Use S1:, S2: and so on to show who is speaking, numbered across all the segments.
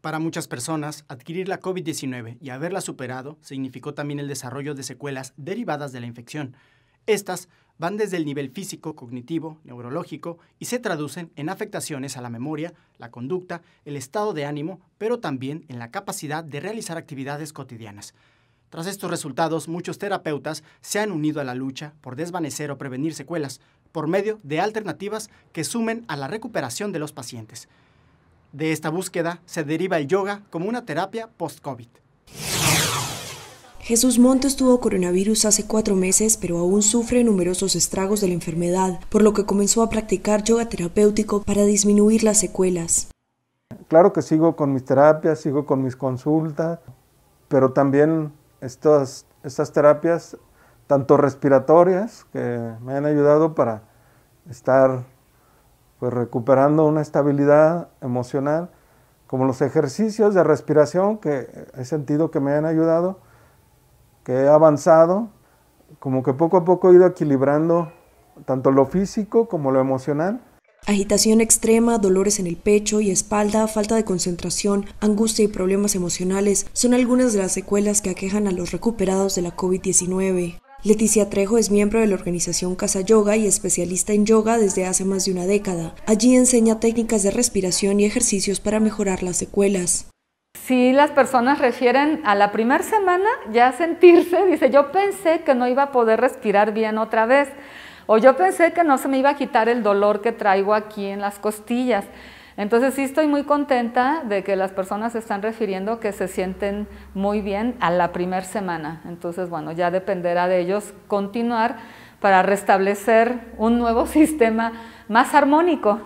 S1: Para muchas personas, adquirir la COVID-19 y haberla superado significó también el desarrollo de secuelas derivadas de la infección. Estas van desde el nivel físico, cognitivo, neurológico y se traducen en afectaciones a la memoria, la conducta, el estado de ánimo, pero también en la capacidad de realizar actividades cotidianas. Tras estos resultados, muchos terapeutas se han unido a la lucha por desvanecer o prevenir secuelas por medio de alternativas que sumen a la recuperación de los pacientes. De esta búsqueda se deriva el yoga como una terapia post-COVID.
S2: Jesús Montes tuvo coronavirus hace cuatro meses, pero aún sufre numerosos estragos de la enfermedad, por lo que comenzó a practicar yoga terapéutico para disminuir las secuelas.
S3: Claro que sigo con mis terapias, sigo con mis consultas, pero también estas, estas terapias, tanto respiratorias, que me han ayudado para estar pues recuperando una estabilidad emocional, como los ejercicios de respiración que he sentido que me han ayudado, que he avanzado, como que poco a poco he ido equilibrando tanto lo
S2: físico como lo emocional. Agitación extrema, dolores en el pecho y espalda, falta de concentración, angustia y problemas emocionales son algunas de las secuelas que aquejan a los recuperados de la COVID-19. Leticia Trejo es miembro de la organización Casa Yoga y especialista en yoga desde hace más de una década. Allí enseña técnicas de respiración y ejercicios para mejorar las secuelas.
S4: Si las personas refieren a la primera semana ya sentirse, dice, yo pensé que no iba a poder respirar bien otra vez, o yo pensé que no se me iba a quitar el dolor que traigo aquí en las costillas. Entonces sí estoy muy contenta de que las personas se están refiriendo que se sienten muy bien a la primera semana. Entonces, bueno, ya dependerá de ellos continuar para restablecer un nuevo sistema más armónico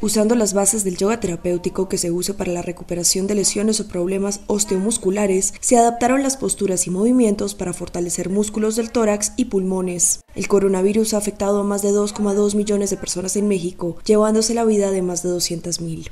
S2: usando las bases del yoga terapéutico que se usa para la recuperación de lesiones o problemas osteomusculares, se adaptaron las posturas y movimientos para fortalecer músculos del tórax y pulmones. El coronavirus ha afectado a más
S4: de 2,2 millones de personas en México, llevándose la vida de más de 200.000.